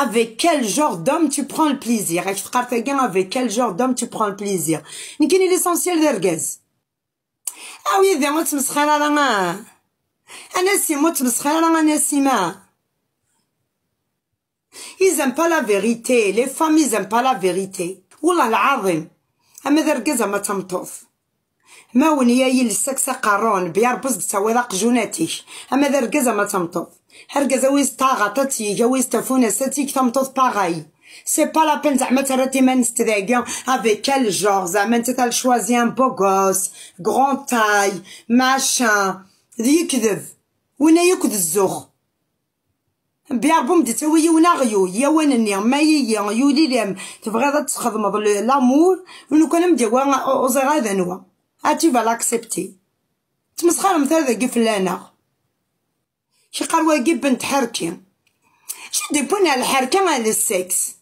avec quel genre d'homme tu prends le plaisir avec quel genre d'homme tu prends le plaisir نكين l'essentiel d'ergaz ah oui ده موت مسخره انا انا سي موت مسخره انا سي ما ils n'aiment pas la vérité les femmes ils aiment pas la vérité والله العظيم اما ذا ركزها ما تمطوف ما يل لسكسا قارون بيربز تسويلق جوناتيك اما ذا رقزة ما تمطط هرقزة ويز طاغطتي تفونة ستيك تمطط باغاي سي با لا بين زعما تراتي ما نستذاقيو افيك كال جور زعما انت تلشوازي ان بو غوس غرون تاي ماشان ذي يكذب ونا يكذ الزوخ بوم دي تاوي ونا غيو يا وين ني ما يولي لام تبغي تخدم لامور ونكون مديوا اوزيغا ذا نوا هاتي با لاكسبتي تمسخر مثال قفل لنا شي قال واقي بنت حركي شدي بونا الحركة على السكس